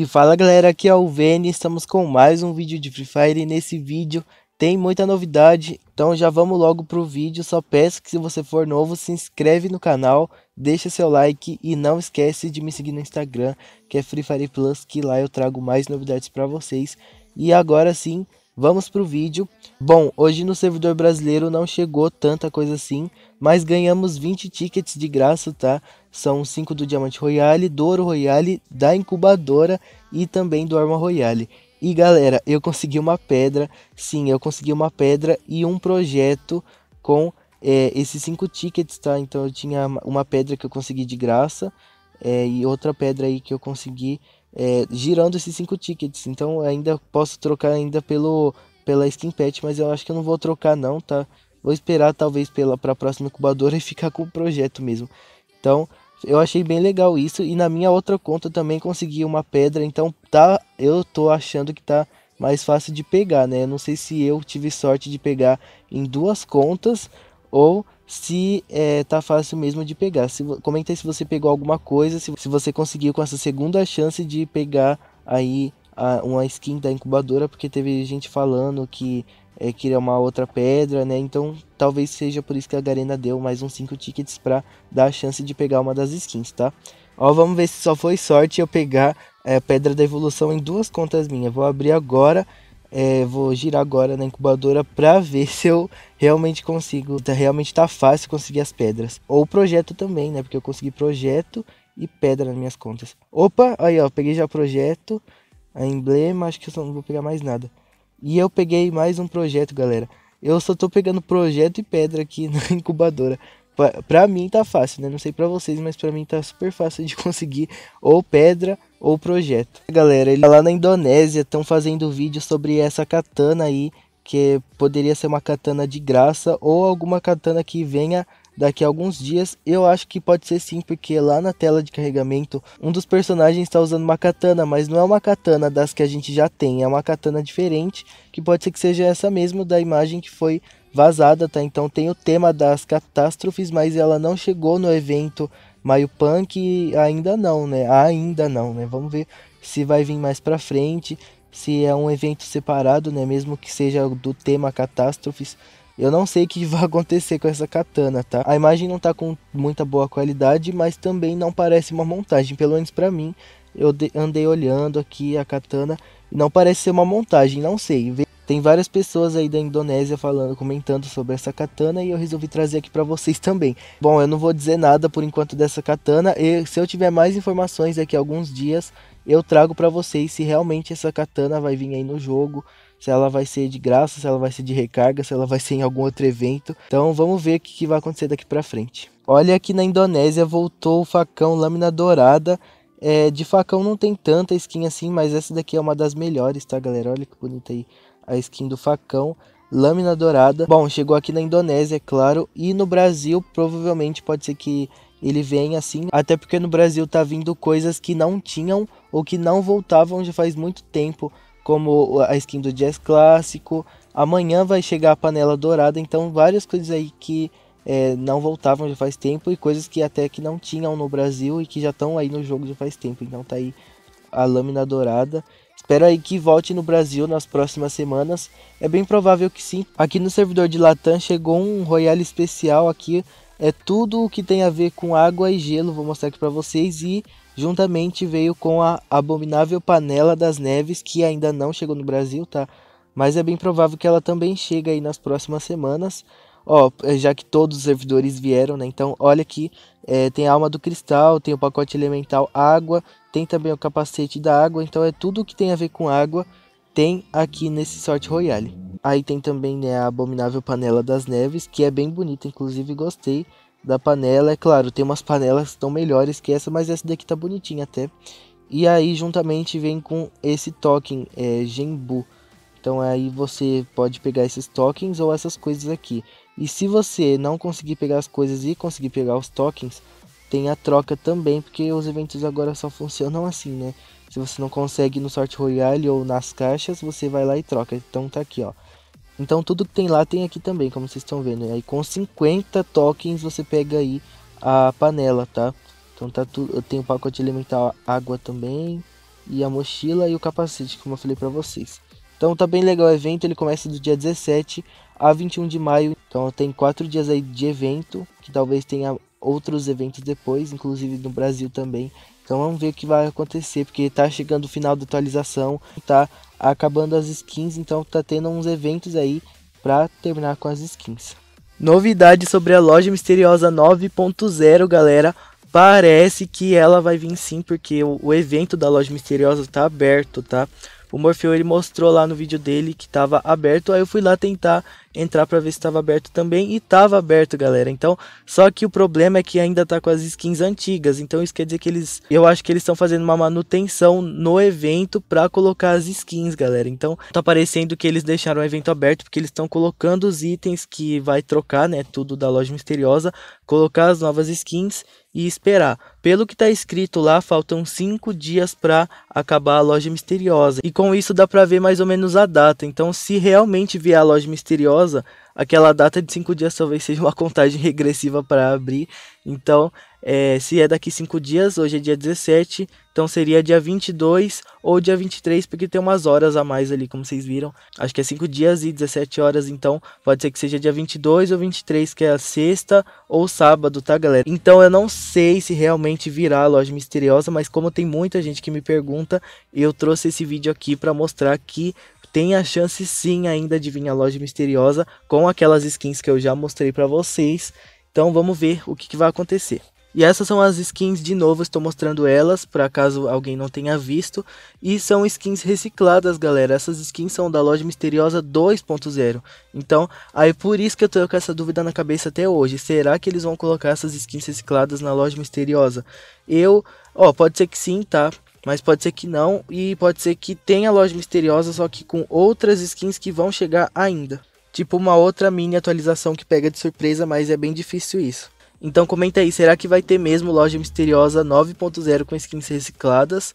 E fala galera, aqui é o Vene, estamos com mais um vídeo de Free Fire e nesse vídeo tem muita novidade, então já vamos logo pro vídeo, só peço que se você for novo se inscreve no canal, deixa seu like e não esquece de me seguir no Instagram, que é Free Fire Plus, que lá eu trago mais novidades para vocês. E agora sim, Vamos pro vídeo. Bom, hoje no servidor brasileiro não chegou tanta coisa assim, mas ganhamos 20 tickets de graça, tá? São 5 do Diamante Royale, do Ouro Royale, da Incubadora e também do Arma Royale. E galera, eu consegui uma pedra, sim, eu consegui uma pedra e um projeto com é, esses 5 tickets, tá? Então eu tinha uma pedra que eu consegui de graça é, e outra pedra aí que eu consegui é, girando esses cinco tickets. Então ainda posso trocar ainda pelo pela skin pet, mas eu acho que eu não vou trocar não, tá? Vou esperar talvez pela para a próxima incubadora e ficar com o projeto mesmo. Então, eu achei bem legal isso e na minha outra conta também consegui uma pedra, então tá, eu tô achando que tá mais fácil de pegar, né? não sei se eu tive sorte de pegar em duas contas ou se é, tá fácil mesmo de pegar. Se, comenta aí se você pegou alguma coisa, se, se você conseguiu com essa segunda chance de pegar aí a, uma skin da incubadora, porque teve gente falando que é, queria é uma outra pedra, né? Então talvez seja por isso que a Garena deu mais uns 5 tickets para dar a chance de pegar uma das skins, tá? Ó, vamos ver se só foi sorte eu pegar é, pedra da evolução em duas contas minhas. Vou abrir agora é, vou girar agora na incubadora para ver se eu realmente consigo. Tá, realmente tá fácil conseguir as pedras. Ou projeto também, né? Porque eu consegui projeto e pedra nas minhas contas. Opa, aí ó, peguei já projeto, a emblema, acho que eu só não vou pegar mais nada. E eu peguei mais um projeto, galera. Eu só tô pegando projeto e pedra aqui na incubadora para mim tá fácil, né? Não sei para vocês, mas para mim tá super fácil de conseguir ou pedra ou projeto. Galera, tá lá na Indonésia estão fazendo vídeo sobre essa katana aí, que poderia ser uma katana de graça ou alguma katana que venha daqui a alguns dias. Eu acho que pode ser sim, porque lá na tela de carregamento, um dos personagens está usando uma katana, mas não é uma katana das que a gente já tem, é uma katana diferente, que pode ser que seja essa mesmo da imagem que foi vazada, tá? Então tem o tema das catástrofes, mas ela não chegou no evento Maio Punk ainda não, né? Ainda não, né? Vamos ver se vai vir mais para frente, se é um evento separado, né? Mesmo que seja do tema catástrofes. Eu não sei o que vai acontecer com essa katana, tá? A imagem não tá com muita boa qualidade, mas também não parece uma montagem, pelo menos para mim. Eu andei olhando aqui a katana, não parece ser uma montagem, não sei. Tem várias pessoas aí da Indonésia falando, comentando sobre essa katana e eu resolvi trazer aqui para vocês também. Bom, eu não vou dizer nada por enquanto dessa katana e se eu tiver mais informações daqui a alguns dias, eu trago para vocês se realmente essa katana vai vir aí no jogo, se ela vai ser de graça, se ela vai ser de recarga, se ela vai ser em algum outro evento. Então vamos ver o que, que vai acontecer daqui para frente. Olha aqui na Indonésia voltou o facão lâmina dourada. É, de facão não tem tanta skin assim, mas essa daqui é uma das melhores, tá galera? Olha que bonita aí a skin do facão, lâmina dourada. Bom, chegou aqui na Indonésia, é claro, e no Brasil provavelmente pode ser que ele venha assim, até porque no Brasil tá vindo coisas que não tinham ou que não voltavam já faz muito tempo, como a skin do jazz clássico. Amanhã vai chegar a panela dourada, então várias coisas aí que é, não voltavam já faz tempo e coisas que até que não tinham no Brasil e que já estão aí no jogo já faz tempo. Então tá aí a lâmina dourada Espero aí que volte no Brasil nas próximas semanas. É bem provável que sim. Aqui no servidor de Latam chegou um Royale especial aqui. É tudo o que tem a ver com água e gelo, vou mostrar aqui para vocês. E juntamente veio com a abominável panela das neves, que ainda não chegou no Brasil, tá? Mas é bem provável que ela também chegue aí nas próximas semanas. Ó, é, já que todos os servidores vieram, né? Então, olha aqui, é, tem a alma do cristal, tem o pacote elemental água, tem também o capacete da água, então é tudo que tem a ver com água tem aqui nesse Sorte Royale. Aí tem também né, a abominável panela das neves, que é bem bonita, inclusive gostei da panela. É claro, tem umas panelas que estão melhores que essa, mas essa daqui tá bonitinha até. E aí juntamente vem com esse token é, Genbu. Então aí você pode pegar esses tokens ou essas coisas aqui. E se você não conseguir pegar as coisas e conseguir pegar os tokens, tem a troca também, porque os eventos agora só funcionam assim, né? Se você não consegue no sorte royale ou nas caixas, você vai lá e troca. Então tá aqui, ó. Então tudo que tem lá tem aqui também, como vocês estão vendo. E né? aí com 50 tokens você pega aí a panela, tá? Então tá tudo, eu tenho o pacote elemental água também e a mochila e o capacete, como eu falei para vocês. Então tá bem legal o evento, ele começa do dia 17 a 21 de maio. Então tem quatro dias aí de evento, que talvez tenha outros eventos depois, inclusive no Brasil também. Então vamos ver o que vai acontecer, porque tá chegando o final da atualização, tá acabando as skins, então tá tendo uns eventos aí para terminar com as skins. Novidade sobre a loja misteriosa 9.0, galera. Parece que ela vai vir sim, porque o, evento da loja misteriosa tá aberto, tá? o Morfeu ele mostrou lá no vídeo dele que estava aberto. Aí eu fui lá tentar entrar para ver se estava aberto também e estava aberto, galera. Então, só que o problema é que ainda tá com as skins antigas. Então isso quer dizer que eles, eu acho que eles estão fazendo uma manutenção no evento para colocar as skins, galera. Então tá parecendo que eles deixaram o evento aberto porque eles estão colocando os itens que vai trocar, né, tudo da loja misteriosa, colocar as novas skins e esperar. Pelo que está escrito lá, faltam cinco dias para acabar a loja misteriosa. E com isso dá para ver mais ou menos a data. Então, se realmente vier a loja misteriosa, aquela data de cinco dias talvez seja uma contagem regressiva para abrir. Então, é, se é daqui 5 dias, hoje é dia 17, então seria dia 22 ou dia 23, porque tem umas horas a mais ali, como vocês viram. Acho que é 5 dias e 17 horas, então pode ser que seja dia 22 ou 23, que é a sexta ou sábado, tá, galera? Então eu não sei se realmente virá a loja misteriosa, mas como tem muita gente que me pergunta, eu trouxe esse vídeo aqui para mostrar que tem a chance sim ainda de vir a loja misteriosa com aquelas skins que eu já mostrei para vocês. Então vamos ver o que, que vai acontecer. E essas são as skins de novo, estou mostrando elas para caso alguém não tenha visto. E são skins recicladas, galera. Essas skins são da loja misteriosa 2.0. Então, aí por isso que eu tô com essa dúvida na cabeça até hoje. Será que eles vão colocar essas skins recicladas na loja misteriosa? Eu, ó, pode ser que sim, tá? mas pode ser que não e pode ser que tenha loja misteriosa só que com outras skins que vão chegar ainda. Tipo uma outra mini atualização que pega de surpresa, mas é bem difícil isso. Então comenta aí, será que vai ter mesmo loja misteriosa 9.0 com skins recicladas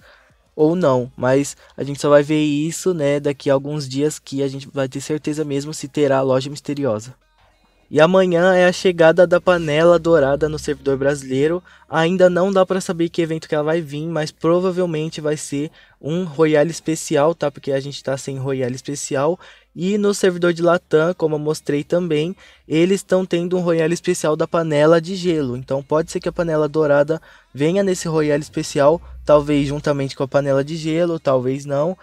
ou não? Mas a gente só vai ver isso, né, daqui a alguns dias que a gente vai ter certeza mesmo se terá loja misteriosa. E amanhã é a chegada da panela dourada no servidor brasileiro. Ainda não dá para saber que evento que ela vai vir, mas provavelmente vai ser um Royale especial, tá? Porque a gente tá sem Royale especial. E no servidor de Latam, como eu mostrei também, eles estão tendo um Royale especial da panela de gelo. Então pode ser que a panela dourada venha nesse Royale especial, talvez juntamente com a panela de gelo, talvez não.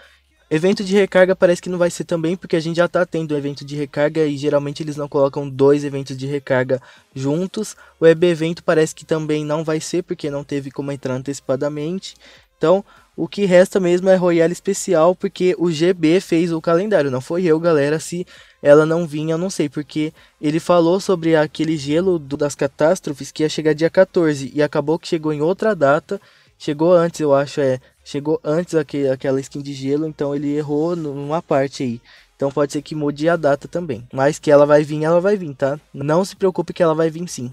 Evento de recarga parece que não vai ser também, porque a gente já tá tendo evento de recarga e geralmente eles não colocam dois eventos de recarga juntos. O EB evento parece que também não vai ser, porque não teve como entrar antecipadamente. Então, o que resta mesmo é Royale especial, porque o GB fez o calendário, não foi eu, galera, se ela não vinha, eu não sei, porque ele falou sobre aquele gelo do, das catástrofes que ia chegar dia 14 e acabou que chegou em outra data. Chegou antes, eu acho, é chegou antes aquele, aquela skin de gelo, então ele errou numa parte aí. Então pode ser que mude a data também. Mas que ela vai vir, ela vai vir, tá? Não se preocupe que ela vai vir sim.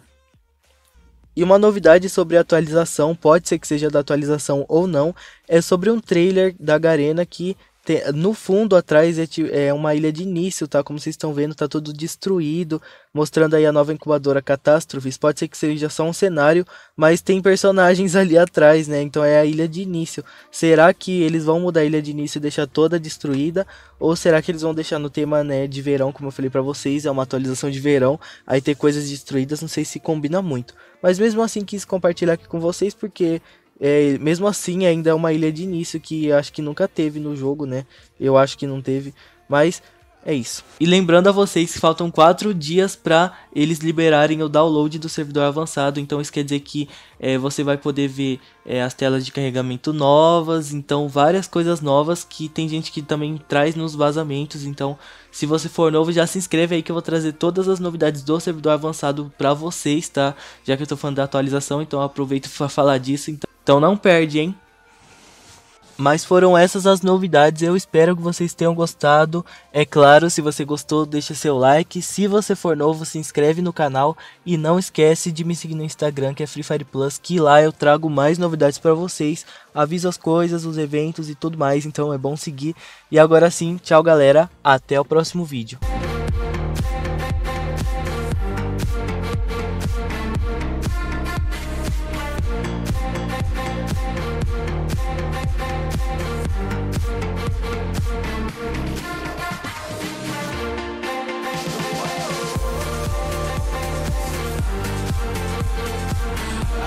E uma novidade sobre a atualização, pode ser que seja da atualização ou não, é sobre um trailer da Garena que tem, no fundo, atrás, é, é uma ilha de início, tá? Como vocês estão vendo, tá tudo destruído, mostrando aí a nova incubadora Catástrofes. Pode ser que seja só um cenário, mas tem personagens ali atrás, né? Então é a ilha de início. Será que eles vão mudar a ilha de início e deixar toda destruída? Ou será que eles vão deixar no tema, né, de verão, como eu falei para vocês, é uma atualização de verão, aí ter coisas destruídas, não sei se combina muito. Mas mesmo assim quis compartilhar aqui com vocês porque é, mesmo assim, ainda é uma ilha de início que acho que nunca teve no jogo, né? Eu acho que não teve, mas é isso. E lembrando a vocês que faltam 4 dias para eles liberarem o download do servidor avançado, então isso quer dizer que é, você vai poder ver é, as telas de carregamento novas, então várias coisas novas que tem gente que também traz nos vazamentos, então se você for novo já se inscreve aí que eu vou trazer todas as novidades do servidor avançado para vocês, tá? Já que eu tô falando da atualização, então aproveito para falar disso, então então não perde, hein? Mas foram essas as novidades. Eu espero que vocês tenham gostado. É claro, se você gostou, deixa seu like. Se você for novo, se inscreve no canal e não esquece de me seguir no Instagram, que é Free Fire Plus, que lá eu trago mais novidades para vocês, aviso as coisas, os eventos e tudo mais, então é bom seguir. E agora sim, tchau galera, até o próximo vídeo.